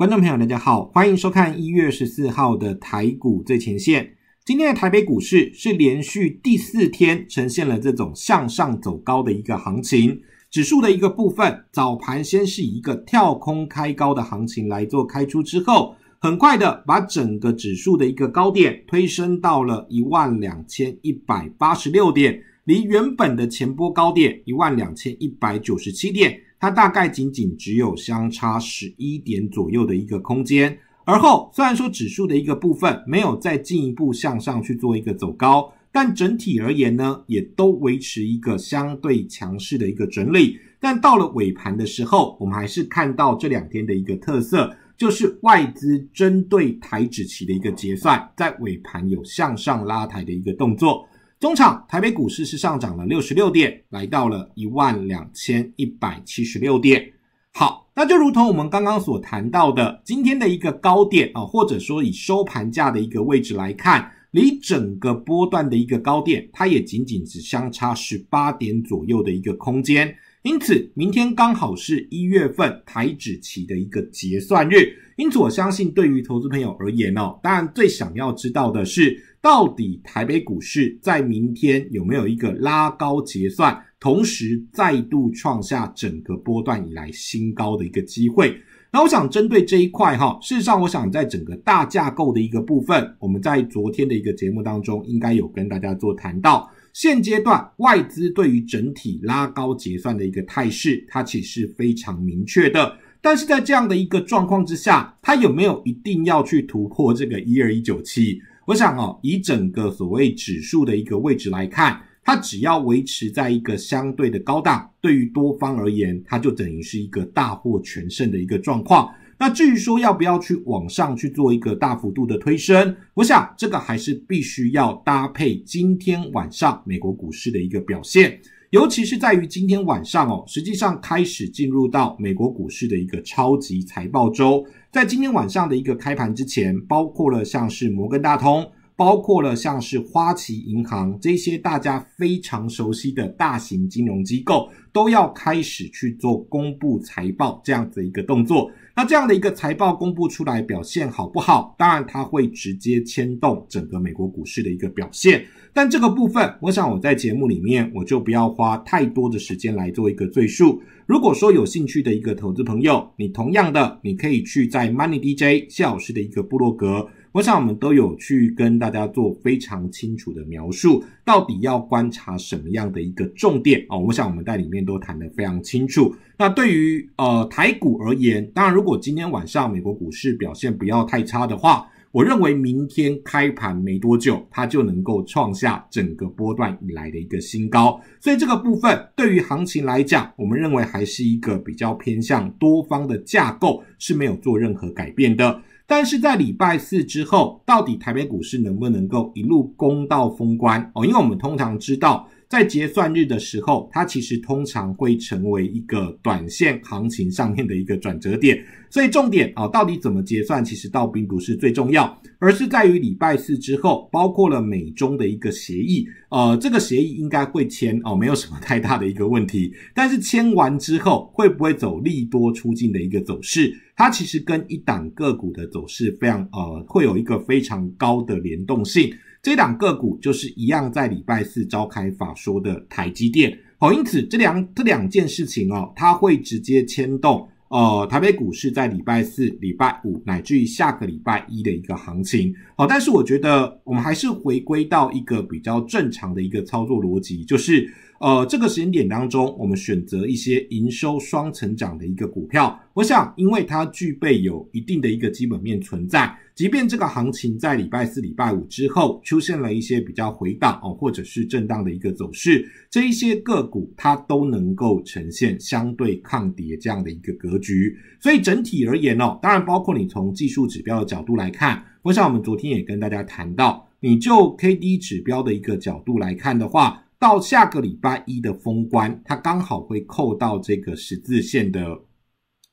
观众朋友，大家好，欢迎收看一月十四号的台股最前线。今天的台北股市是连续第四天呈现了这种向上走高的一个行情，指数的一个部分，早盘先是一个跳空开高的行情来做开出之后，很快的把整个指数的一个高点推升到了一万两千一百八十六点，离原本的前波高点一万两千一百九十七点。它大概仅仅只有相差十一点左右的一个空间，而后虽然说指数的一个部分没有再进一步向上去做一个走高，但整体而言呢，也都维持一个相对强势的一个整理。但到了尾盘的时候，我们还是看到这两天的一个特色，就是外资针对台指期的一个结算，在尾盘有向上拉抬的一个动作。中场台北股市是上涨了六十六点，来到了一万两千一百七十六点。好，那就如同我们刚刚所谈到的，今天的一个高点啊，或者说以收盘价的一个位置来看，离整个波段的一个高点，它也仅仅只相差十八点左右的一个空间。因此，明天刚好是一月份台指期的一个结算日，因此我相信对于投资朋友而言哦，当然最想要知道的是。到底台北股市在明天有没有一个拉高结算，同时再度创下整个波段以来新高的一个机会？那我想针对这一块哈，事实上我想在整个大架构的一个部分，我们在昨天的一个节目当中应该有跟大家做谈到，现阶段外资对于整体拉高结算的一个态势，它其实非常明确的，但是在这样的一个状况之下，它有没有一定要去突破这个一二一九七？我想哦，以整个所谓指数的一个位置来看，它只要维持在一个相对的高档，对于多方而言，它就等于是一个大获全胜的一个状况。那至于说要不要去往上去做一个大幅度的推升，我想这个还是必须要搭配今天晚上美国股市的一个表现，尤其是在于今天晚上哦，实际上开始进入到美国股市的一个超级财报周。在今天晚上的一个开盘之前，包括了像是摩根大通，包括了像是花旗银行这些大家非常熟悉的大型金融机构，都要开始去做公布财报这样的一个动作。那这样的一个财报公布出来表现好不好？当然，它会直接牵动整个美国股市的一个表现。但这个部分，我想我在节目里面我就不要花太多的时间来做一个赘述。如果说有兴趣的一个投资朋友，你同样的，你可以去在 Money DJ 老师的一个部落格。我想我们都有去跟大家做非常清楚的描述，到底要观察什么样的一个重点哦。我想我们在里面都谈得非常清楚。那对于呃台股而言，当然如果今天晚上美国股市表现不要太差的话，我认为明天开盘没多久，它就能够创下整个波段以来的一个新高。所以这个部分对于行情来讲，我们认为还是一个比较偏向多方的架构是没有做任何改变的。但是在礼拜四之后，到底台北股市能不能够一路攻到封关哦？因为我们通常知道，在结算日的时候，它其实通常会成为一个短线行情上面的一个转折点。所以重点啊，到底怎么结算，其实到并不是最重要，而是在于礼拜四之后，包括了美中的一个协议，呃，这个协议应该会签哦，没有什么太大的一个问题。但是签完之后，会不会走利多出境的一个走势？它其实跟一档个股的走势非常呃，会有一个非常高的联动性。这档个股就是一样在礼拜四召开法说的台积电，好，因此这两这两件事情哦，它会直接牵动呃，台北股市在礼拜四、礼拜五乃至于下个礼拜一的一个行情。好，但是我觉得我们还是回归到一个比较正常的一个操作逻辑，就是。呃，这个时间点当中，我们选择一些营收双成长的一个股票，我想，因为它具备有一定的一个基本面存在，即便这个行情在礼拜四、礼拜五之后出现了一些比较回档哦，或者是震荡的一个走势，这一些个股它都能够呈现相对抗跌这样的一个格局。所以整体而言哦，当然包括你从技术指标的角度来看，我想我们昨天也跟大家谈到，你就 K D 指标的一个角度来看的话。到下个礼拜一的封关，它刚好会扣到这个十字线的，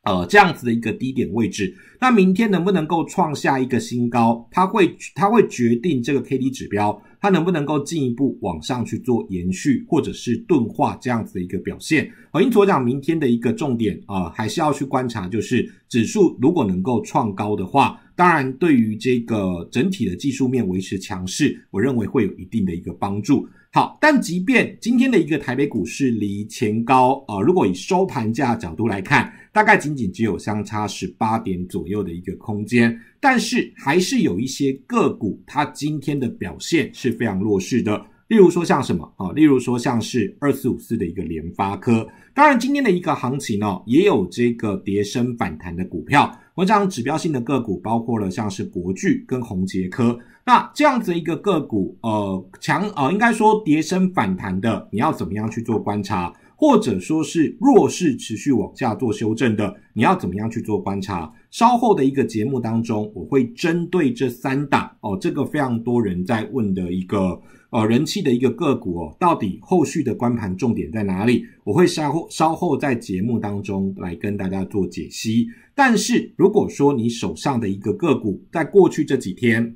呃，这样子的一个低点位置。那明天能不能够创下一个新高？它会，它会决定这个 K D 指标，它能不能够进一步往上去做延续或者是钝化这样子的一个表现。好，因此来讲，明天的一个重点啊，还是要去观察，就是指数如果能够创高的话。当然，对于这个整体的技术面维持强势，我认为会有一定的一个帮助。好，但即便今天的一个台北股市离前高啊，如果以收盘价角度来看，大概仅仅只有相差十八点左右的一个空间。但是还是有一些个股它今天的表现是非常弱势的，例如说像什么啊，例如说像是二四五四的一个联发科。当然，今天的一个行情哦，也有这个跌升反弹的股票。像这样指标性的个股，包括了像是国巨跟宏杰科，那这样子一个个股，呃，强呃，应该说跌升反弹的，你要怎么样去做观察？或者说是弱势持续往下做修正的，你要怎么样去做观察？稍后的一个节目当中，我会针对这三大哦，这个非常多人在问的一个。呃，人气的一个个股哦，到底后续的关盘重点在哪里？我会稍后稍后在节目当中来跟大家做解析。但是如果说你手上的一个个股，在过去这几天，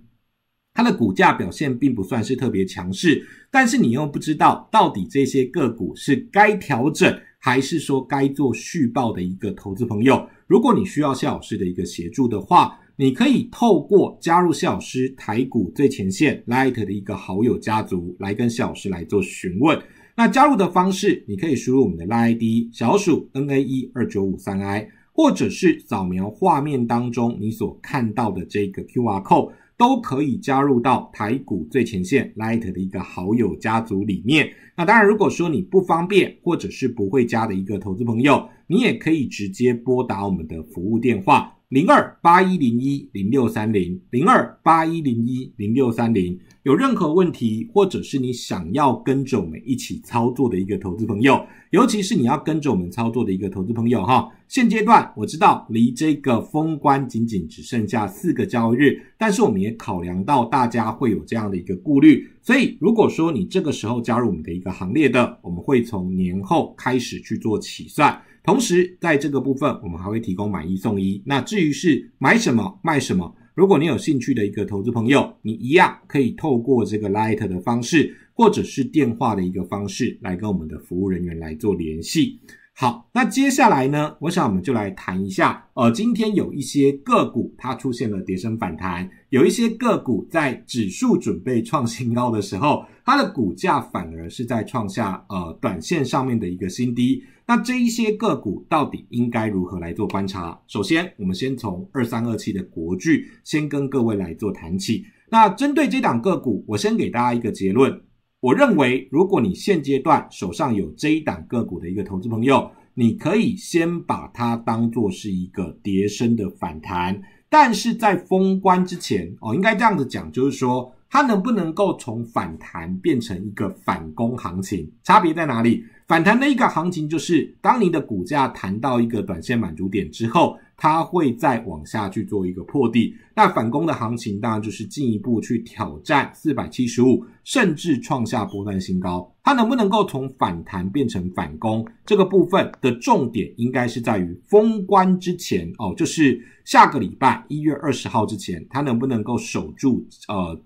它的股价表现并不算是特别强势，但是你又不知道到底这些个股是该调整，还是说该做续报的一个投资朋友，如果你需要谢老师的一个协助的话。你可以透过加入谢老师台股最前线 Light 的一个好友家族来跟谢老师来做询问。那加入的方式，你可以输入我们的拉 ID 小鼠 N A E 二九五三 I，或者是扫描画面当中你所看到的这个 QR code，都可以加入到台股最前线 Light 的一个好友家族里面。那当然，如果说你不方便或者是不会加的一个投资朋友，你也可以直接拨打我们的服务电话。零二八一零一零六三零零二八一零一零六三零，有任何问题或者是你想要跟着我们一起操作的一个投资朋友，尤其是你要跟着我们操作的一个投资朋友哈，现阶段我知道离这个封关仅仅只剩下四个交易日，但是我们也考量到大家会有这样的一个顾虑，所以如果说你这个时候加入我们的一个行列的，我们会从年后开始去做起算。同时，在这个部分，我们还会提供买一送一。那至于是买什么卖什么，如果你有兴趣的一个投资朋友，你一样可以透过这个 light 的方式，或者是电话的一个方式来跟我们的服务人员来做联系。好，那接下来呢，我想我们就来谈一下，呃，今天有一些个股它出现了跌升反弹，有一些个股在指数准备创新高的时候，它的股价反而是在创下呃短线上面的一个新低。那这一些个股到底应该如何来做观察？首先，我们先从二三二七的国剧先跟各位来做谈起。那针对这档个股，我先给大家一个结论：我认为，如果你现阶段手上有这档个股的一个投资朋友，你可以先把它当做是一个叠升的反弹，但是在封关之前哦，应该这样子讲，就是说。它能不能够从反弹变成一个反攻行情？差别在哪里？反弹的一个行情就是，当你的股价弹到一个短线满足点之后，它会再往下去做一个破底。那反攻的行情当然就是进一步去挑战四百七十五，甚至创下波段新高。它能不能够从反弹变成反攻？这个部分的重点应该是在于封关之前哦，就是下个礼拜一月二十号之前，它能不能够守住呃？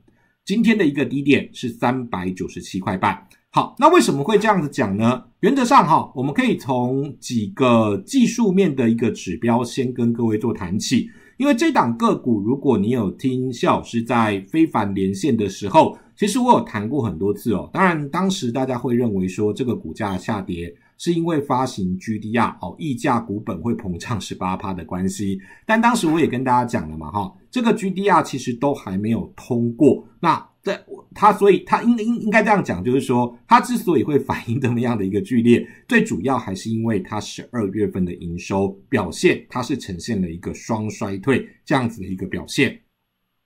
今天的一个低点是三百九十七块半。好，那为什么会这样子讲呢？原则上哈，我们可以从几个技术面的一个指标先跟各位做谈起。因为这档个股，如果你有听老师在非凡连线的时候，其实我有谈过很多次哦。当然，当时大家会认为说这个股价下跌。是因为发行 GDR 哦，溢价股本会膨胀十八趴的关系。但当时我也跟大家讲了嘛，哈，这个 GDR 其实都还没有通过。那在它，所以它应应应该这样讲，就是说它之所以会反应这么样的一个剧烈，最主要还是因为它十二月份的营收表现，它是呈现了一个双衰退这样子的一个表现。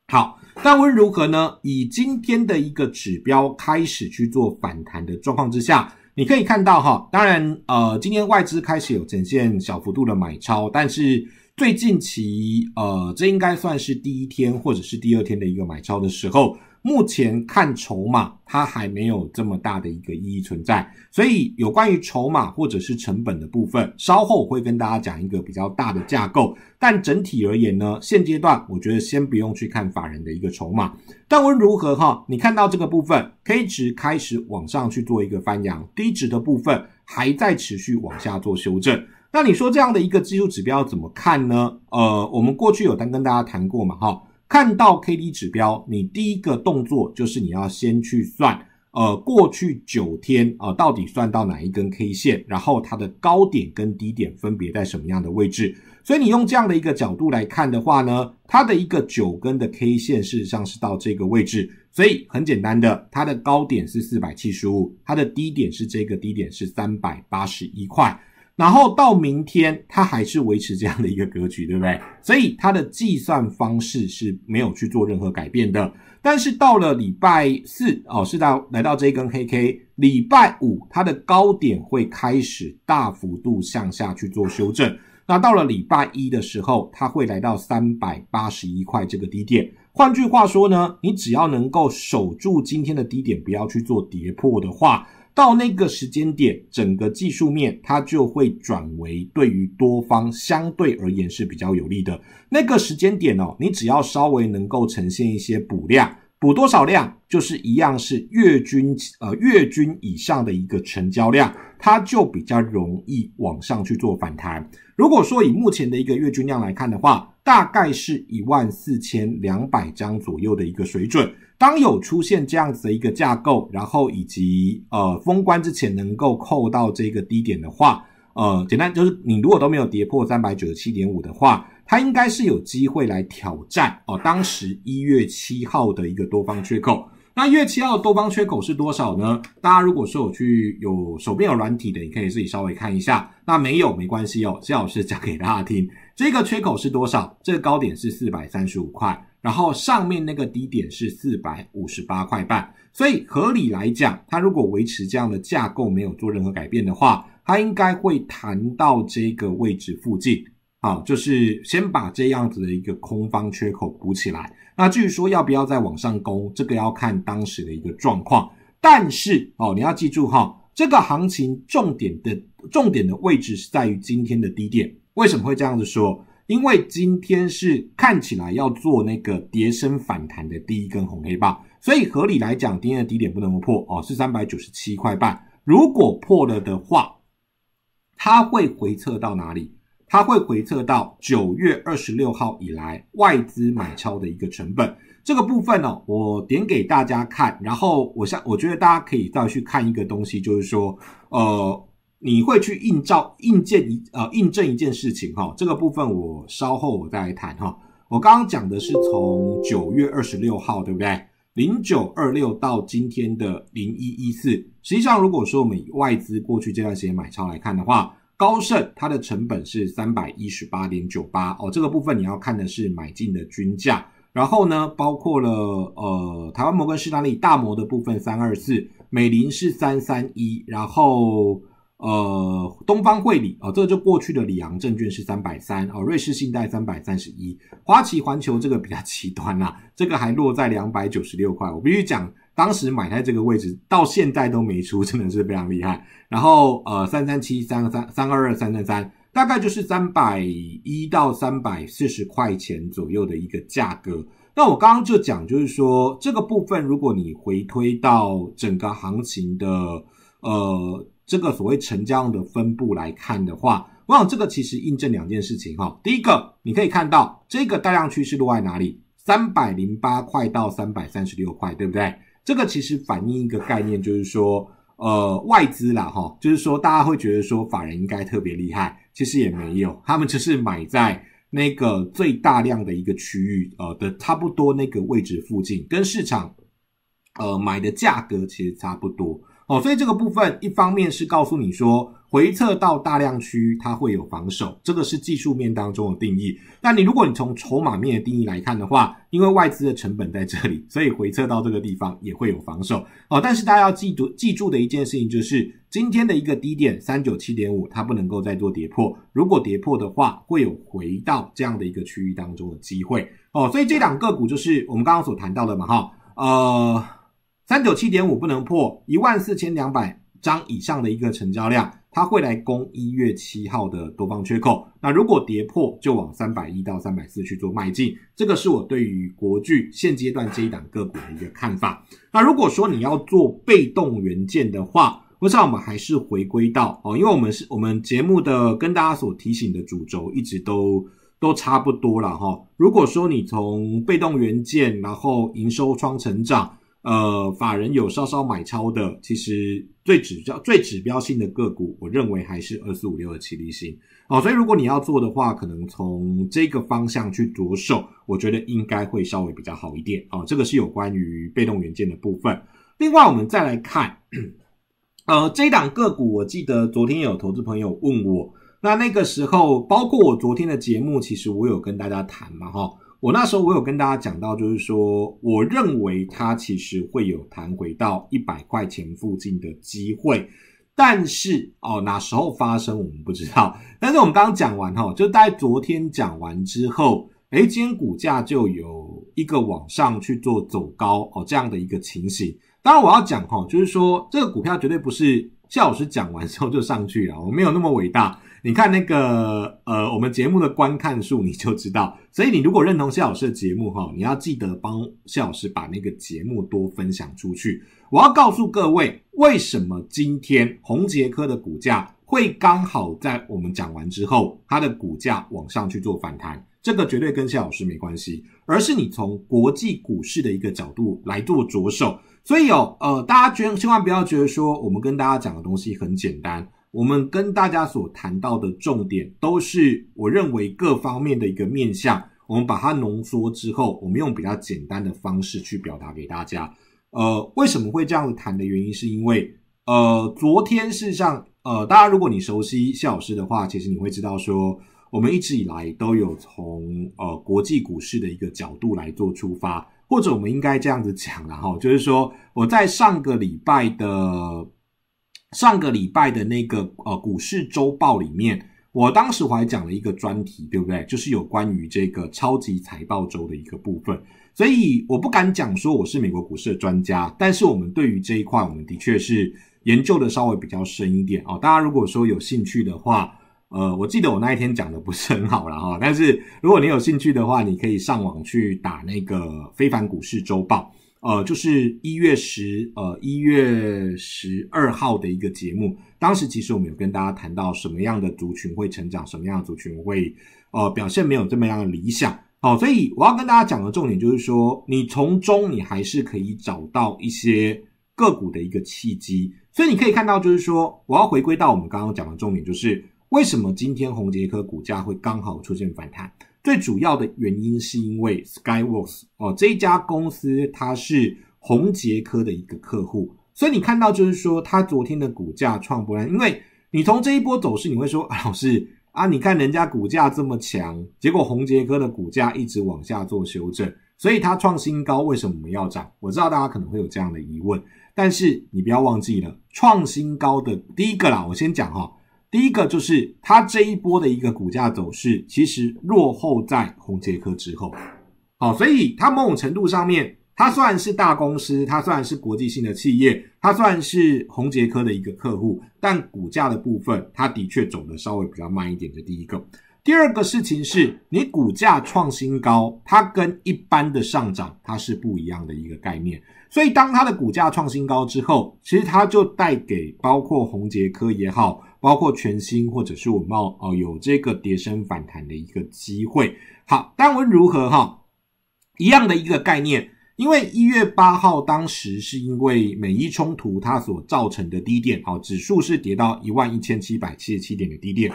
好，但无论如何呢，以今天的一个指标开始去做反弹的状况之下。你可以看到哈，当然，呃，今天外资开始有呈现小幅度的买超，但是最近期，呃，这应该算是第一天或者是第二天的一个买超的时候。目前看筹码，它还没有这么大的一个意义存在，所以有关于筹码或者是成本的部分，稍后会跟大家讲一个比较大的架构。但整体而言呢，现阶段我觉得先不用去看法人的一个筹码。但无论如何哈，你看到这个部分，K 值开始往上去做一个翻扬，低值的部分还在持续往下做修正。那你说这样的一个技术指标怎么看呢？呃，我们过去有单跟大家谈过嘛哈。看到 K D 指标，你第一个动作就是你要先去算，呃，过去九天啊，到底算到哪一根 K 线，然后它的高点跟低点分别在什么样的位置。所以你用这样的一个角度来看的话呢，它的一个九根的 K 线事实上是到这个位置，所以很简单的，它的高点是四百七十五，它的低点是这个低点是三百八十一块。然后到明天，它还是维持这样的一个格局，对不对？所以它的计算方式是没有去做任何改变的。但是到了礼拜四，哦，是到来到这一根黑 K，礼拜五它的高点会开始大幅度向下去做修正。那到了礼拜一的时候，它会来到三百八十一块这个低点。换句话说呢，你只要能够守住今天的低点，不要去做跌破的话。到那个时间点，整个技术面它就会转为对于多方相对而言是比较有利的那个时间点哦。你只要稍微能够呈现一些补量，补多少量就是一样是月均呃月均以上的一个成交量，它就比较容易往上去做反弹。如果说以目前的一个月均量来看的话，大概是一万四千两百张左右的一个水准。当有出现这样子的一个架构，然后以及呃封关之前能够扣到这个低点的话，呃，简单就是你如果都没有跌破三百九十七点五的话，它应该是有机会来挑战哦，当时一月七号的一个多方缺口。那一月七号多方缺口是多少呢？大家如果说有去有手边有软体的，你可以自己稍微看一下。那没有没关系哦，谢老师讲给大家听，这个缺口是多少？这个高点是四百三十五块。然后上面那个低点是四百五十八块半，所以合理来讲，它如果维持这样的架构，没有做任何改变的话，它应该会弹到这个位置附近啊，就是先把这样子的一个空方缺口补起来。那至于说要不要再往上攻，这个要看当时的一个状况。但是哦，你要记住哈，这个行情重点的重点的位置是在于今天的低点。为什么会这样子说？因为今天是看起来要做那个跌升反弹的第一根红黑棒，所以合理来讲，今天的低点不能够破哦，是三百九十七块半。如果破了的话，它会回撤到哪里？它会回撤到九月二十六号以来外资买超的一个成本。这个部分呢，我点给大家看，然后我想我觉得大家可以再去看一个东西，就是说，呃。你会去印照印证一呃印证一件事情哈，这个部分我稍后我再来谈哈。我刚刚讲的是从九月二十六号对不对？零九二六到今天的零一一四。实际上，如果说我们以外资过去这段时间买超来看的话，高盛它的成本是三百一十八点九八哦。这个部分你要看的是买进的均价，然后呢，包括了呃台湾摩根士丹利大摩的部分三二四，美林是三三一，然后。呃，东方汇理啊，这个就过去的里昂证券是三百三哦，瑞士信贷三百三十一，花旗环球这个比较极端呐，这个还落在两百九十六块。我必须讲，当时买在这个位置，到现在都没出，真的是非常厉害。然后呃，三三七、三三、三二二、三三三，大概就是三百一到三百四十块钱左右的一个价格。那我刚刚就讲，就是说这个部分，如果你回推到整个行情的呃。这个所谓成交量的分布来看的话，我想这个其实印证两件事情哈。第一个，你可以看到这个大量趋势落在哪里，三百零八块到三百三十六块，对不对？这个其实反映一个概念，就是说，呃，外资啦哈，就是说大家会觉得说法人应该特别厉害，其实也没有，他们只是买在那个最大量的一个区域，呃的差不多那个位置附近，跟市场，呃，买的价格其实差不多。哦，所以这个部分一方面是告诉你说回撤到大量区它会有防守，这个是技术面当中的定义。那你如果你从筹码面的定义来看的话，因为外资的成本在这里，所以回撤到这个地方也会有防守。哦，但是大家要记住记住的一件事情就是今天的一个低点三九七点五，它不能够再做跌破。如果跌破的话，会有回到这样的一个区域当中的机会。哦，所以这两个股就是我们刚刚所谈到的嘛，哈，呃。三九七点五不能破一万四千两百张以上的一个成交量，它会来攻一月七号的多方缺口。那如果跌破，就往三百一到三百四去做迈进。这个是我对于国剧现阶段这一档个股的一个看法。那如果说你要做被动元件的话，我想我们还是回归到哦，因为我们是我们节目的跟大家所提醒的主轴一直都都差不多了哈。如果说你从被动元件，然后营收双成长。呃，法人有稍稍买超的，其实最指标、最指标性的个股，我认为还是二四五六的潜力型哦。所以如果你要做的话，可能从这个方向去着手，我觉得应该会稍微比较好一点哦。这个是有关于被动元件的部分。另外，我们再来看，呃，这档个股，我记得昨天有投资朋友问我，那那个时候，包括我昨天的节目，其实我有跟大家谈嘛，哈。我那时候我有跟大家讲到，就是说，我认为它其实会有弹回到一百块钱附近的机会，但是哦，哪时候发生我们不知道。但是我们刚刚讲完哈，就在昨天讲完之后，诶，今天股价就有一个往上去做走高哦这样的一个情形。当然我要讲哈，就是说这个股票绝对不是。夏老师讲完之后就上去了，我没有那么伟大。你看那个呃，我们节目的观看数你就知道。所以你如果认同夏老师节目哈，你要记得帮夏老师把那个节目多分享出去。我要告诉各位，为什么今天宏杰科的股价会刚好在我们讲完之后，它的股价往上去做反弹？这个绝对跟夏老师没关系，而是你从国际股市的一个角度来做着手。所以有呃，大家觉千万不要觉得说我们跟大家讲的东西很简单。我们跟大家所谈到的重点，都是我认为各方面的一个面向。我们把它浓缩之后，我们用比较简单的方式去表达给大家。呃，为什么会这样谈的原因，是因为呃，昨天事实上呃，大家如果你熟悉谢老师的话，其实你会知道说，我们一直以来都有从呃国际股市的一个角度来做出发。或者我们应该这样子讲了哈，就是说我在上个礼拜的上个礼拜的那个呃股市周报里面，我当时我还讲了一个专题，对不对？就是有关于这个超级财报周的一个部分。所以我不敢讲说我是美国股市的专家，但是我们对于这一块我们的确是研究的稍微比较深一点哦。大家如果说有兴趣的话。呃，我记得我那一天讲的不是很好了哈，但是如果你有兴趣的话，你可以上网去打那个《非凡股市周报》，呃，就是一月十呃一月十二号的一个节目。当时其实我们有跟大家谈到什么样的族群会成长，什么样的族群会呃表现没有这么样的理想。哦，所以我要跟大家讲的重点就是说，你从中你还是可以找到一些个股的一个契机。所以你可以看到，就是说，我要回归到我们刚刚讲的重点，就是。为什么今天红杰科股价会刚好出现反弹？最主要的原因是因为 Skyworks 哦这一家公司，它是红杰科的一个客户，所以你看到就是说，它昨天的股价创不了，因为你从这一波走势，你会说 老师啊，你看人家股价这么强，结果红杰科的股价一直往下做修正，所以它创新高为什么要涨？我知道大家可能会有这样的疑问，但是你不要忘记了创新高的第一个啦，我先讲哈。第一个就是它这一波的一个股价走势，其实落后在红杰科之后。好，所以它某种程度上面，它虽然是大公司，它虽然是国际性的企业，它虽然是红杰科的一个客户，但股价的部分，它的确走的稍微比较慢一点。这第一个。第二个事情是你股价创新高，它跟一般的上涨它是不一样的一个概念。所以当它的股价创新高之后，其实它就带给包括红杰科也好。包括全新或者是我们哦有这个跌升反弹的一个机会。好，无论如何哈？一样的一个概念，因为一月八号当时是因为美伊冲突它所造成的低点，好指数是跌到一万一千七百七十七点的低点。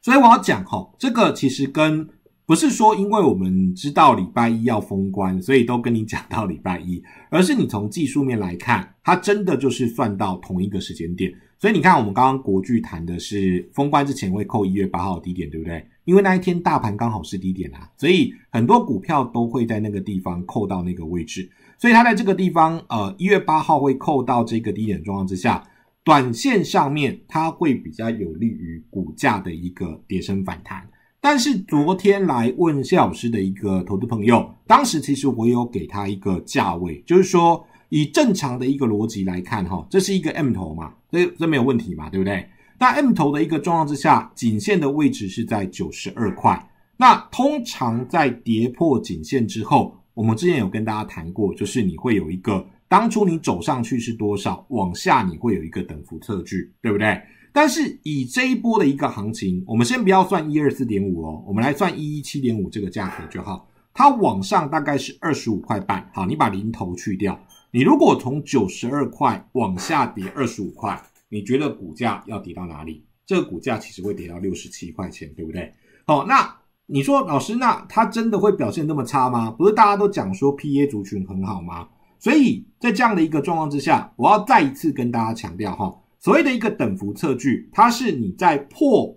所以我要讲哈，这个其实跟不是说因为我们知道礼拜一要封关，所以都跟你讲到礼拜一，而是你从技术面来看，它真的就是算到同一个时间点。所以你看，我们刚刚国巨谈的是封关之前会扣一月八号低点，对不对？因为那一天大盘刚好是低点啊，所以很多股票都会在那个地方扣到那个位置。所以它在这个地方，呃，一月八号会扣到这个低点状况之下，短线上面它会比较有利于股价的一个跌升反弹。但是昨天来问谢老师的一个投资朋友，当时其实我有给他一个价位，就是说。以正常的一个逻辑来看，哈，这是一个 M 头嘛？这这没有问题嘛，对不对？那 M 头的一个状况之下，颈线的位置是在九十二块。那通常在跌破颈线之后，我们之前有跟大家谈过，就是你会有一个当初你走上去是多少，往下你会有一个等幅测距，对不对？但是以这一波的一个行情，我们先不要算一二四点五哦，我们来算一一七点五这个价格就好。它往上大概是二十五块半，好，你把零头去掉。你如果从九十二块往下跌二十五块，你觉得股价要跌到哪里？这个股价其实会跌到六十七块钱，对不对？哦，那你说老师，那它真的会表现那么差吗？不是大家都讲说 p A 族群很好吗？所以在这样的一个状况之下，我要再一次跟大家强调哈，所谓的一个等幅测距，它是你在破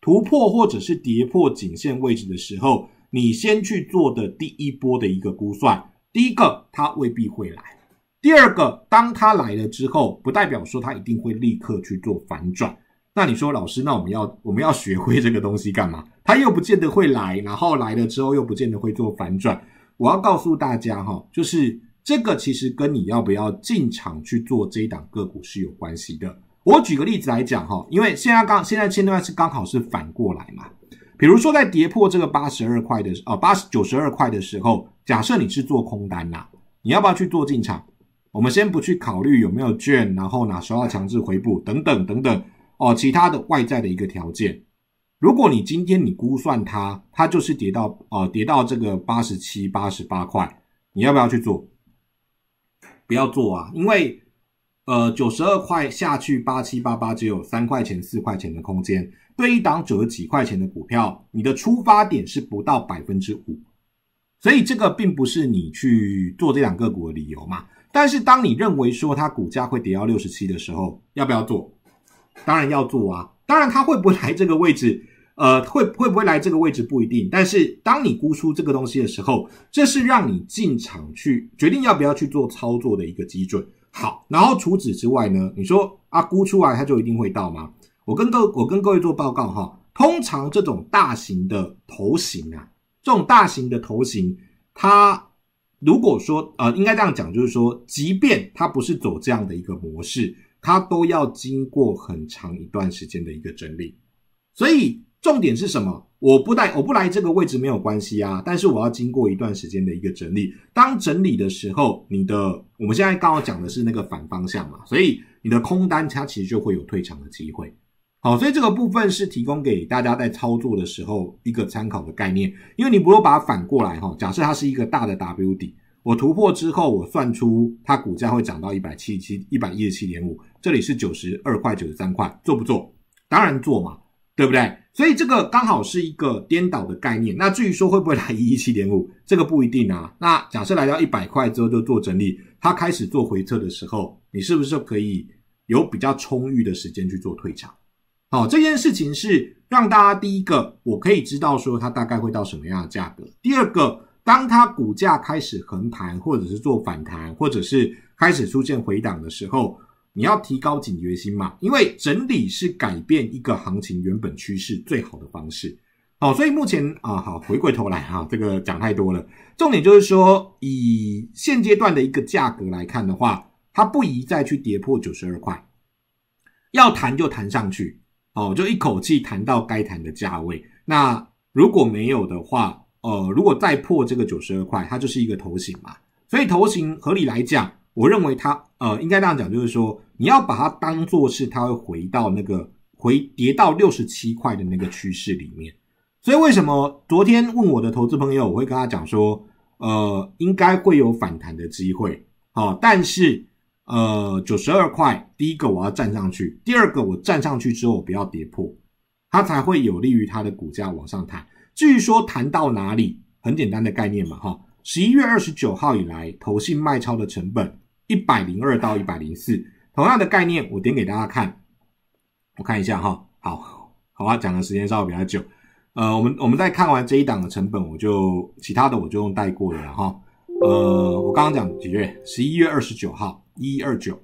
突破或者是跌破颈线位置的时候，你先去做的第一波的一个估算。第一个，它未必会来。第二个，当他来了之后，不代表说他一定会立刻去做反转。那你说，老师，那我们要我们要学会这个东西干嘛？他又不见得会来，然后来了之后又不见得会做反转。我要告诉大家哈，就是这个其实跟你要不要进场去做这一档个股是有关系的。我举个例子来讲哈，因为现在刚现在现段是刚好是反过来嘛。比如说在跌破这个八十二块的呃八十九十二块的时候，假设你是做空单呐，你要不要去做进场？我们先不去考虑有没有券，然后哪时候要强制回补等等等等哦，其他的外在的一个条件。如果你今天你估算它，它就是跌到哦，跌到这个八十七、八十八块，你要不要去做？不要做啊，因为呃九十二块下去八七八八只有三块钱、四块钱的空间，对一档九十几块钱的股票，你的出发点是不到百分之五，所以这个并不是你去做这两个股的理由嘛。但是，当你认为说它股价会跌到六十七的时候，要不要做？当然要做啊！当然，它会不会来这个位置？呃，会会不会来这个位置不一定。但是，当你估出这个东西的时候，这是让你进场去决定要不要去做操作的一个基准。好，然后除此之外呢？你说啊，估出来它就一定会到吗？我跟各我跟各位做报告哈，通常这种大型的头型啊，这种大型的头型，它。如果说，呃，应该这样讲，就是说，即便它不是走这样的一个模式，它都要经过很长一段时间的一个整理。所以重点是什么？我不带我不来这个位置没有关系啊，但是我要经过一段时间的一个整理。当整理的时候，你的我们现在刚好讲的是那个反方向嘛，所以你的空单它其实就会有退场的机会。好，所以这个部分是提供给大家在操作的时候一个参考的概念，因为你不如把它反过来哈，假设它是一个大的 W 底，我突破之后，我算出它股价会涨到一百七七一百一十七点五，这里是九十二块九十三块，做不做？当然做嘛，对不对？所以这个刚好是一个颠倒的概念。那至于说会不会来一一七点五，这个不一定啊。那假设来到一百块之后就做整理，它开始做回撤的时候，你是不是可以有比较充裕的时间去做退场？哦，这件事情是让大家第一个，我可以知道说它大概会到什么样的价格。第二个，当它股价开始横盘，或者是做反弹，或者是开始出现回档的时候，你要提高警觉心嘛，因为整理是改变一个行情原本趋势最好的方式。好，所以目前啊，好，回过头来哈，这个讲太多了，重点就是说，以现阶段的一个价格来看的话，它不宜再去跌破九十二块，要弹就弹上去。哦，就一口气谈到该谈的价位。那如果没有的话，呃，如果再破这个九十二块，它就是一个头型嘛。所以头型合理来讲，我认为它，呃，应该这样讲，就是说，你要把它当做是它会回到那个回跌到六十七块的那个趋势里面。所以为什么昨天问我的投资朋友，我会跟他讲说，呃，应该会有反弹的机会，哦，但是。呃，九十二块，第一个我要站上去，第二个我站上去之后我不要跌破，它才会有利于它的股价往上弹。至于说谈到哪里，很简单的概念嘛，哈，十一月二十九号以来，投信卖超的成本一百零二到一百零四，同样的概念，我点给大家看，我看一下哈，好，好啊，讲的时间稍微比较久，呃，我们我们在看完这一档的成本，我就其他的我就用带过了哈，呃，我刚刚讲几月，十一月二十九号。一二九，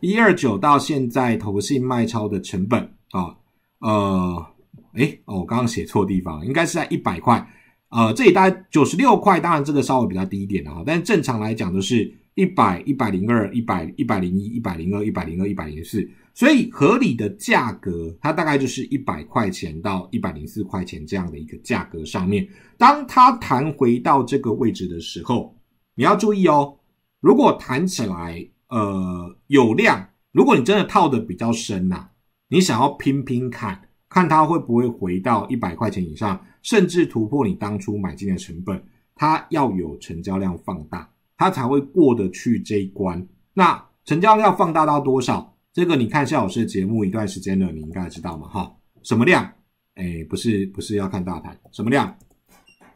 一二九到现在投信卖超的成本啊，呃，哎，哦，我刚刚写错地方，应该是在一百块，呃，这里大概九十六块，当然这个稍微比较低一点的哈，但是正常来讲都是一百一百零二，一百一百零一，一百零二，一百零二，一百零四，所以合理的价格它大概就是一百块钱到一百零四块钱这样的一个价格上面，当它弹回到这个位置的时候，你要注意哦，如果弹起来。呃，有量。如果你真的套的比较深呐，你想要拼拼看看它会不会回到一百块钱以上，甚至突破你当初买进的成本，它要有成交量放大，它才会过得去这一关。那成交量放大到多少？这个你看夏老师的节目一段时间了，你应该知道嘛？哈，什么量？哎，不是，不是要看大盘什么量，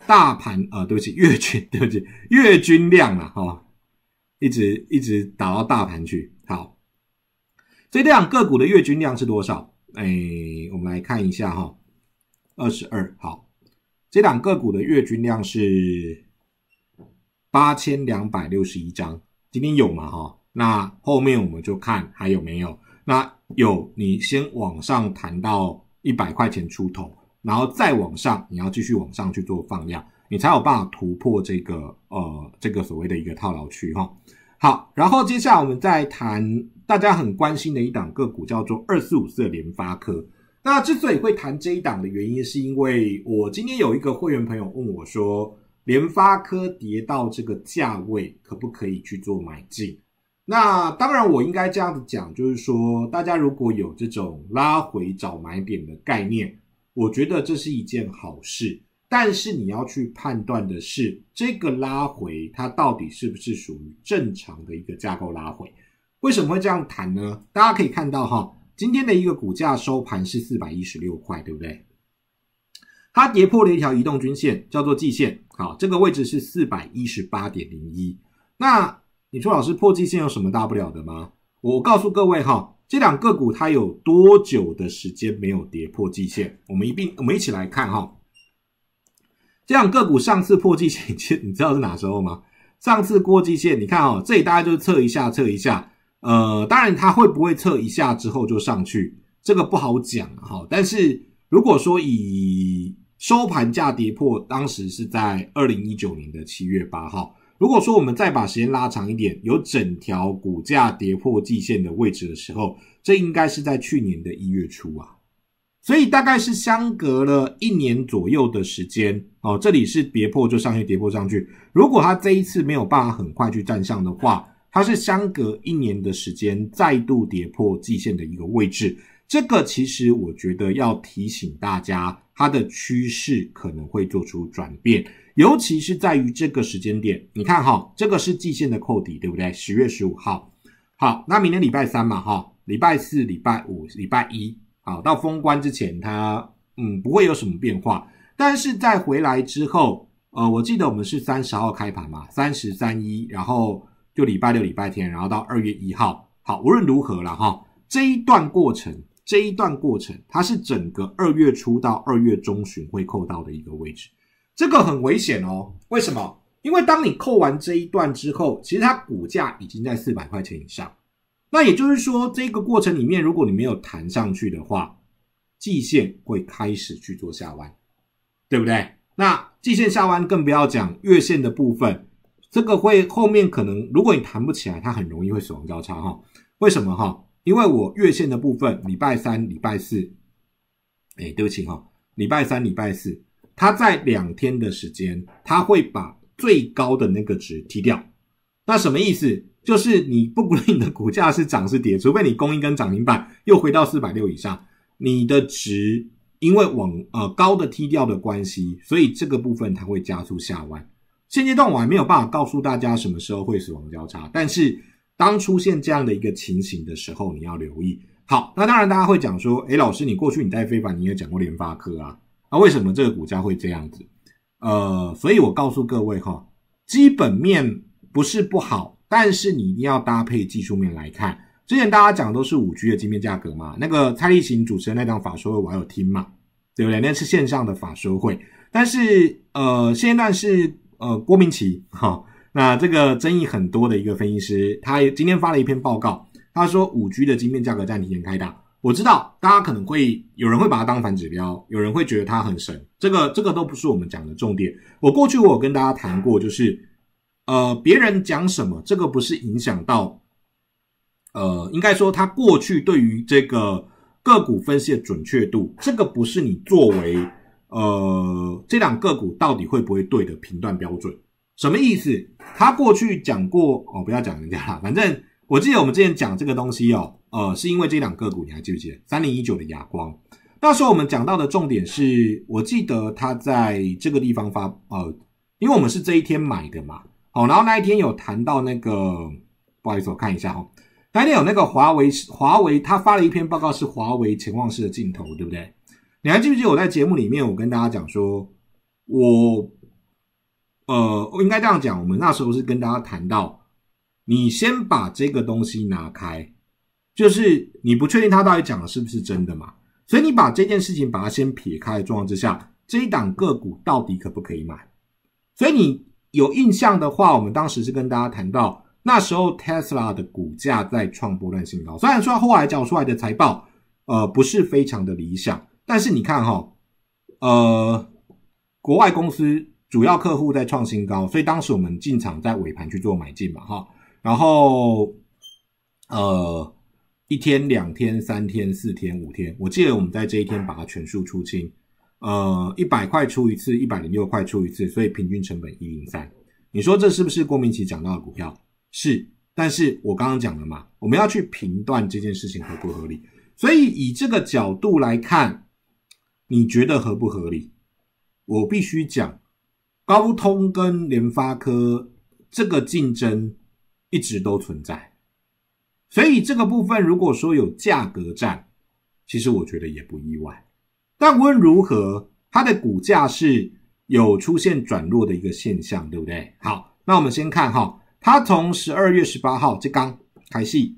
大盘啊，对不起，月均，对不起，月均量了，哈。一直一直打到大盘去，好。所以这两个股的月均量是多少？哎，我们来看一下哈，二十二。好，这两个股的月均量是八千两百六十一张。今天有吗？哈，那后面我们就看还有没有。那有，你先往上谈到一百块钱出头，然后再往上，你要继续往上去做放量。你才有办法突破这个呃，这个所谓的一个套牢区哈。好，然后接下来我们再谈大家很关心的一档个股，叫做二四五四的联发科。那之所以会谈这一档的原因，是因为我今天有一个会员朋友问我说，联发科跌到这个价位，可不可以去做买进？那当然，我应该这样子讲，就是说，大家如果有这种拉回找买点的概念，我觉得这是一件好事。但是你要去判断的是，这个拉回它到底是不是属于正常的一个架构拉回？为什么会这样谈呢？大家可以看到哈，今天的一个股价收盘是四百一十六块，对不对？它跌破了一条移动均线，叫做季线。好，这个位置是四百一十八点零一。那你说老师破季线有什么大不了的吗？我告诉各位哈，这两个股它有多久的时间没有跌破季线？我们一并我们一起来看哈。这样个股上次破季线，你你知道是哪时候吗？上次过季线，你看哦，这里大概就是测一下，测一下。呃，当然它会不会测一下之后就上去，这个不好讲哈。但是如果说以收盘价跌破，当时是在二零一九年的七月八号。如果说我们再把时间拉长一点，有整条股价跌破季线的位置的时候，这应该是在去年的一月初啊。所以大概是相隔了一年左右的时间哦，这里是跌破就上去，跌破上去。如果它这一次没有办法很快去站上的话，它是相隔一年的时间再度跌破季线的一个位置。这个其实我觉得要提醒大家，它的趋势可能会做出转变，尤其是在于这个时间点。你看哈，这个是季线的扣底，对不对？十月十五号，好，那明天礼拜三嘛，哈，礼拜四、礼拜五、礼拜一。好，到封关之前，它嗯不会有什么变化，但是在回来之后，呃，我记得我们是三十号开盘嘛，三十三一，然后就礼拜六、礼拜天，然后到二月一号。好，无论如何了哈，这一段过程，这一段过程，它是整个二月初到二月中旬会扣到的一个位置，这个很危险哦。为什么？因为当你扣完这一段之后，其实它股价已经在四百块钱以上。那也就是说，这个过程里面，如果你没有弹上去的话，季线会开始去做下弯，对不对？那季线下弯更不要讲月线的部分，这个会后面可能，如果你弹不起来，它很容易会死亡交叉哈。为什么哈？因为我月线的部分，礼拜三、礼拜四，哎，对不起哈，礼拜三、礼拜四，它在两天的时间，它会把最高的那个值踢掉。那什么意思？就是你不管你的股价是涨是跌，除非你供应跟涨停板又回到四百六以上，你的值因为往呃高的踢掉的关系，所以这个部分它会加速下弯。现阶段我还没有办法告诉大家什么时候会死亡交叉，但是当出现这样的一个情形的时候，你要留意。好，那当然大家会讲说，诶老师，你过去你带飞凡，你也讲过联发科啊，那为什么这个股价会这样子？呃，所以我告诉各位哈，基本面。不是不好，但是你一定要搭配技术面来看。之前大家讲的都是五 G 的晶片价格嘛？那个蔡立行主持的那档法说会，我有听嘛？对，不对？那是线上的法说会，但是呃，现阶段是呃郭明奇哈，那这个争议很多的一个分析师，他今天发了一篇报告，他说五 G 的晶片价格在提前开大。我知道大家可能会有人会把它当反指标，有人会觉得它很神，这个这个都不是我们讲的重点。我过去我有跟大家谈过，就是。呃，别人讲什么，这个不是影响到，呃，应该说他过去对于这个个股分析的准确度，这个不是你作为呃这两个股到底会不会对的评断标准。什么意思？他过去讲过哦，不要讲人家啦，反正我记得我们之前讲这个东西哦，呃，是因为这两个股你还记不记得三零一九的哑光？那时候我们讲到的重点是我记得他在这个地方发，呃，因为我们是这一天买的嘛。哦，然后那一天有谈到那个，不好意思，我看一下哈。那一天有那个华为，华为他发了一篇报告，是华为潜望式的镜头，对不对？你还记不记得我在节目里面，我跟大家讲说，我，呃，我应该这样讲，我们那时候是跟大家谈到，你先把这个东西拿开，就是你不确定他到底讲的是不是真的嘛，所以你把这件事情把它先撇开的状况之下，这一档个股到底可不可以买？所以你。有印象的话，我们当时是跟大家谈到那时候 Tesla 的股价在创波段新高，虽然说后来讲出来的财报，呃，不是非常的理想，但是你看哈，呃，国外公司主要客户在创新高，所以当时我们进场在尾盘去做买进嘛，哈，然后呃，一天、两天、三天、四天、五天，我记得我们在这一天把它全数出清。呃，一百块出一次，一百零六块出一次，所以平均成本一零三。你说这是不是郭明奇讲到的股票？是，但是我刚刚讲了嘛，我们要去评断这件事情合不合理。所以以这个角度来看，你觉得合不合理？我必须讲，高通跟联发科这个竞争一直都存在，所以这个部分如果说有价格战，其实我觉得也不意外。但无论如何，它的股价是有出现转弱的一个现象，对不对？好，那我们先看哈，它从十二月十八号这刚开戏，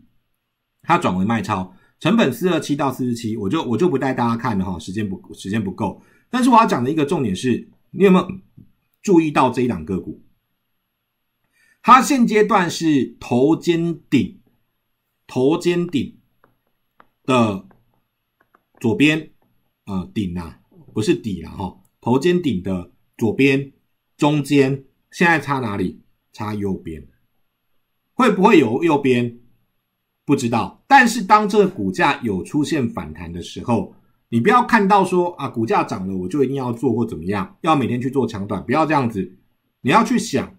它转为卖超，成本四二七到四十七，我就我就不带大家看了哈，时间不时间不够。但是我要讲的一个重点是，你有没有注意到这一两个股？它现阶段是头肩顶，头肩顶的左边。呃，顶啊，不是底了哈。头肩顶的左边、中间，现在插哪里？插右边。会不会有右边？不知道。但是当这个股价有出现反弹的时候，你不要看到说啊，股价涨了我就一定要做或怎么样，要每天去做长短，不要这样子。你要去想，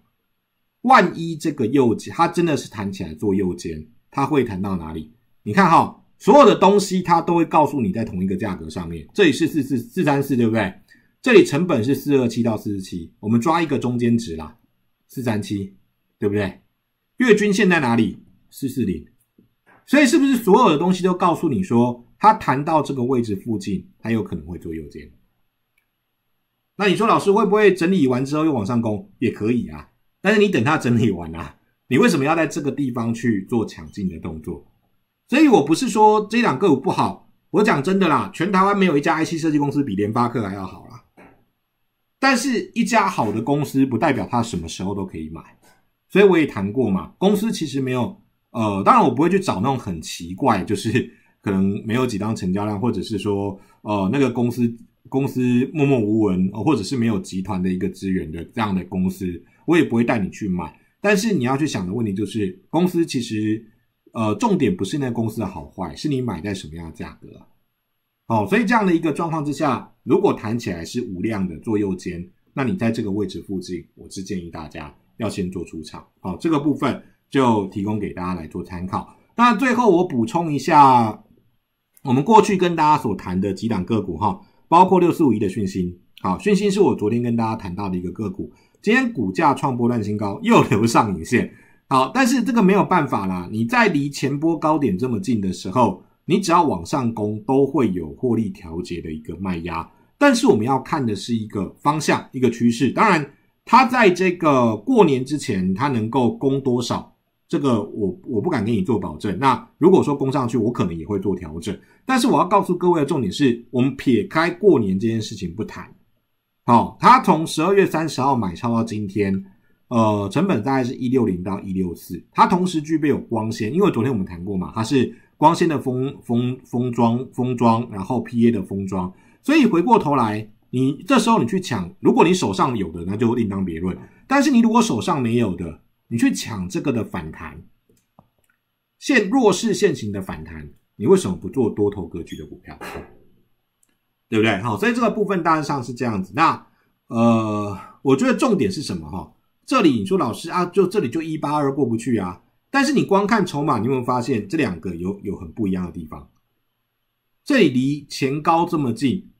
万一这个右肩它真的是弹起来做右肩，它会弹到哪里？你看哈。所有的东西，它都会告诉你，在同一个价格上面，这里是四四四三四，对不对？这里成本是四二七到四十七，我们抓一个中间值啦，四三七，对不对？月均线在哪里？四四零，所以是不是所有的东西都告诉你说，它谈到这个位置附近，它有可能会做右肩？那你说老师会不会整理完之后又往上攻？也可以啊，但是你等它整理完啊，你为什么要在这个地方去做抢进的动作？所以，我不是说这两个股不好。我讲真的啦，全台湾没有一家 I T 设计公司比联发科还要好啦。但是一家好的公司，不代表它什么时候都可以买。所以我也谈过嘛，公司其实没有，呃，当然我不会去找那种很奇怪，就是 可能没有几张成交量，或者是说，呃，那个公司公司默默无闻，或者是没有集团的一个资源的这样的公司，我也不会带你去买。但是你要去想的问题就是，公司其实。呃，重点不是那公司的好坏，是你买在什么样的价格。好，所以这样的一个状况之下，如果谈起来是无量的做右肩，那你在这个位置附近，我是建议大家要先做出场。好，这个部分就提供给大家来做参考。那最后我补充一下，我们过去跟大家所谈的几档个股哈，包括六十五亿的讯息。好，讯息是我昨天跟大家谈到的一个个股，今天股价创波段新高，又留上影线。好，但是这个没有办法啦。你在离前波高点这么近的时候，你只要往上攻，都会有获利调节的一个卖压。但是我们要看的是一个方向，一个趋势。当然，它在这个过年之前，它能够攻多少，这个我我不敢给你做保证。那如果说攻上去，我可能也会做调整。但是我要告诉各位的重点是，我们撇开过年这件事情不谈。好，它从十二月三十号买超到今天。呃，成本大概是一六零到一六四，它同时具备有光纤，因为昨天我们谈过嘛，它是光纤的封封封装封装，然后 P A 的封装，所以回过头来，你这时候你去抢，如果你手上有的，那就另当别论，但是你如果手上没有的，你去抢这个的反弹，现弱势现行的反弹，你为什么不做多头格局的股票，对不对？好，所以这个部分大致上是这样子，那呃，我觉得重点是什么哈？这里你说老师啊，就这里就一八二过不去啊。但是你光看筹码，你有没有发现这两个有有很不一样的地方？这里离前高这么近，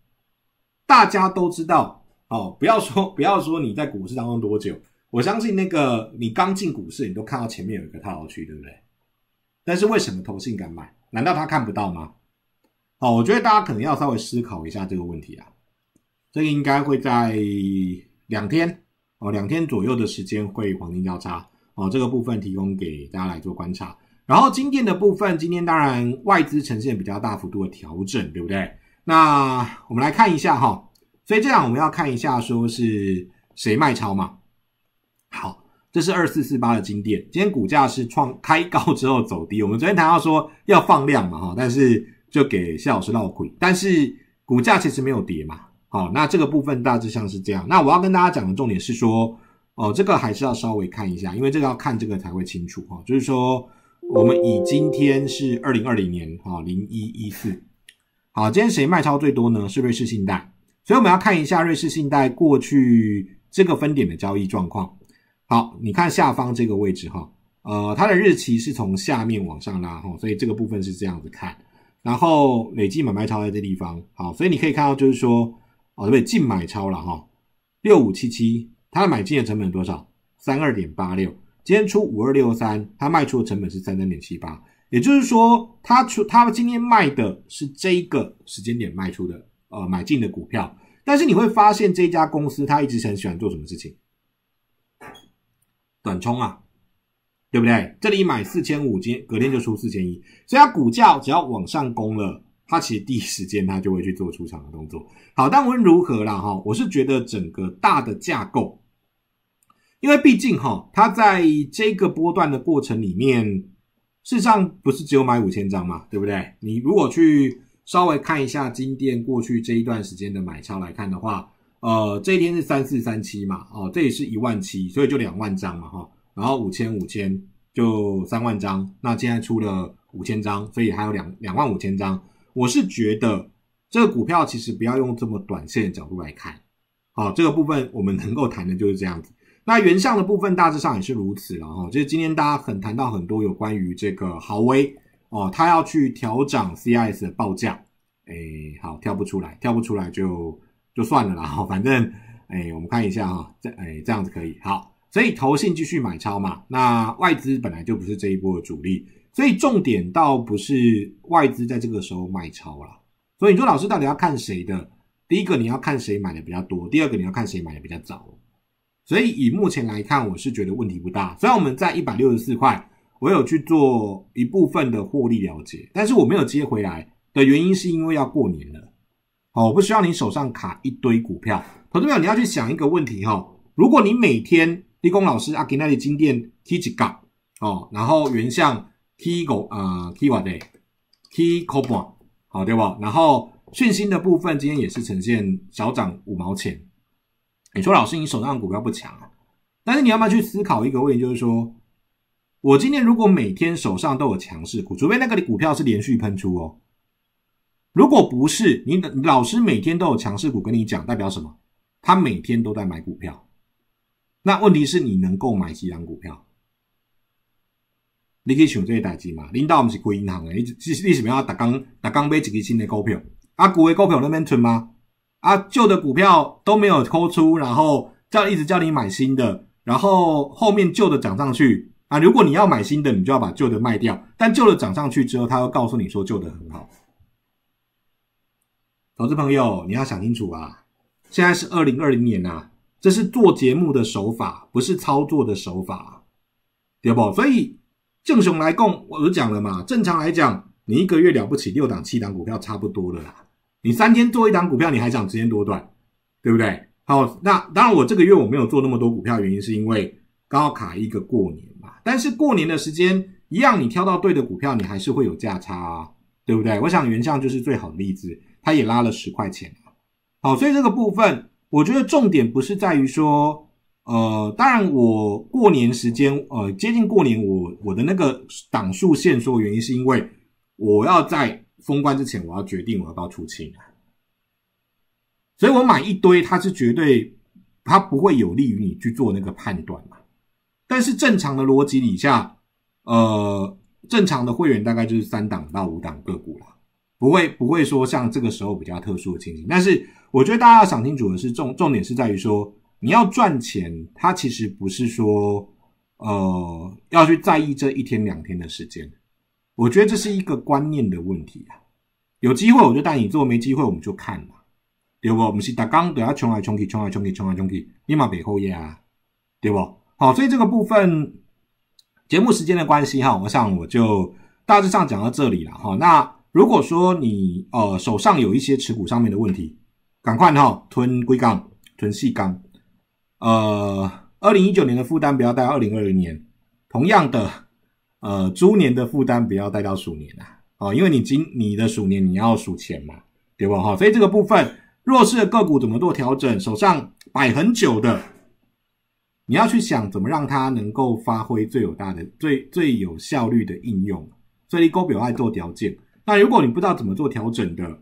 大家都知道哦。不要说 不要说你在股市当中多久，我相信那个你刚进股市，你都看到前面有一个套牢区，对不对？但是为什么投信敢买？难道他看不到吗？好，我觉得大家可能要稍微思考一下这个问题啊。这个应该会在两天。哦，两天左右的时间会黄金交叉哦，这个部分提供给大家来做观察。然后金店的部分，今天当然外资呈现比较大幅度的调整，对不对？那我们来看一下哈，所以这样我们要看一下说是谁卖超嘛？好，这是二四四八的金店，今天股价是创开高之后走低，我们昨天谈到说要放量嘛哈，但是就给谢老师闹鬼，但是股价其实没有跌嘛。好，那这个部分大致上是这样。那我要跟大家讲的重点是说，哦，这个还是要稍微看一下，因为这个要看这个才会清楚哈。就是说，我们以今天是二零二零年哈零一一四，好，今天谁卖超最多呢？是瑞士信贷。所以我们要看一下瑞士信贷过去这个分点的交易状况。好，你看下方这个位置哈，呃，它的日期是从下面往上拉哈，所以这个部分是这样子看。然后累计买卖超在这地方，好，所以你可以看到就是说。哦，对，净买超了哈，六五七七，它的买进的成本多少？三二点八六，今天出五二六三，它卖出的成本是三三点七八，也就是说，它出，他今天卖的是这个时间点卖出的，呃，买进的股票。但是你会发现，这家公司它一直很喜欢做什么事情？短冲啊，对不对？这里买四千五，今天隔天就出四千一，所以它股价只要往上攻了。他其实第一时间他就会去做出场的动作。好，但无论如何了哈，我是觉得整个大的架构，因为毕竟哈，它在这个波段的过程里面，事实上不是只有买五千张嘛，对不对？你如果去稍微看一下金店过去这一段时间的买超来看的话，呃，这一天是三四三七嘛，哦，这也是一万七，所以就两万张嘛哈，然后五千五千就三万张，那现在出了五千张，所以还有两两万五千张。我是觉得这个股票其实不要用这么短线的角度来看，好，这个部分我们能够谈的就是这样子。那原相的部分大致上也是如此，了哈。就是今天大家很谈到很多有关于这个豪威哦，他要去调涨 CS i 的报价，哎，好跳不出来，跳不出来就就算了，啦。哈，反正哎，我们看一下哈，这哎这样子可以好，所以投信继续买超嘛，那外资本来就不是这一波的主力。所以重点倒不是外资在这个时候卖超了，所以你说老师到底要看谁的？第一个你要看谁买的比较多，第二个你要看谁买的比较早。所以以目前来看，我是觉得问题不大。虽然我们在一百六十四块，我有去做一部分的获利了解，但是我没有接回来的原因是因为要过年了。哦，我不需要你手上卡一堆股票，投资朋友你要去想一个问题哦：如果你每天立功老师阿吉那里金店 T 几杠哦，然后原像。K 狗啊，K one day，K Coban，好对吧？然后讯息的部分今天也是呈现小涨五毛钱。你说老师，你手上的股票不强啊？但是你要不要去思考一个问题，就是说我今天如果每天手上都有强势股，除非那个股票是连续喷出哦。如果不是，你的老师每天都有强势股跟你讲，代表什么？他每天都在买股票。那问题是，你能够买几张股票？你可以想这个代志嘛？领导唔是开银行的，你你为什么要特工特工买一支新的股票？啊，旧的股票那没存吗？啊，旧的股票都没有扣出，然后叫一直叫你买新的，然后后面旧的涨上去啊？如果你要买新的，你就要把旧的卖掉。但旧的涨上去之后，他又告诉你说旧的很好。投资朋友，你要想清楚啊！现在是二零二零年啊，这是做节目的手法，不是操作的手法，对不？所以。正雄来供，我都讲了嘛。正常来讲，你一个月了不起六档七档股票差不多的啦。你三天做一档股票，你还想时间多短，对不对？好，那当然我这个月我没有做那么多股票，原因是因为刚好卡一个过年嘛。但是过年的时间一样，你挑到对的股票，你还是会有价差啊，对不对？我想原象就是最好例子，它也拉了十块钱。好，所以这个部分，我觉得重点不是在于说。呃，当然，我过年时间，呃，接近过年，我我的那个档数限缩原因是因为我要在封关之前，我要决定我要不要出清，所以我买一堆，它是绝对它不会有利于你去做那个判断嘛。但是正常的逻辑底下，呃，正常的会员大概就是三档到五档个股啦，不会不会说像这个时候比较特殊的情形。但是我觉得大家要想清楚的是，重重点是在于说。你要赚钱，他其实不是说，呃，要去在意这一天两天的时间，我觉得这是一个观念的问题啊。有机会我就带你做，没机会我们就看嘛，对不？我们是打钢，等下冲来冲去，冲来冲去，冲来冲去，立马被后夜啊，对不？好，所以这个部分节目时间的关系哈，我想我就大致上讲到这里了哈。那如果说你呃手上有一些持股上面的问题，赶快哈吞硅钢，吞细钢。呃，二零一九年的负担不要带二零二零年，同样的，呃，猪年的负担不要带到鼠年呐，哦，因为你今你的鼠年你要数钱嘛，对吧？哈？所以这个部分弱势的个股怎么做调整？手上摆很久的，你要去想怎么让它能够发挥最有大的最最有效率的应用。所以高表爱做条件。那如果你不知道怎么做调整的，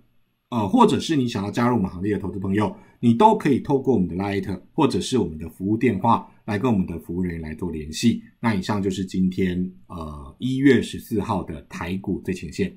呃，或者是你想要加入我们行业的投资朋友。你都可以透过我们的 l i h t 或者是我们的服务电话来跟我们的服务人员来做联系。那以上就是今天呃一月十四号的台股最前线。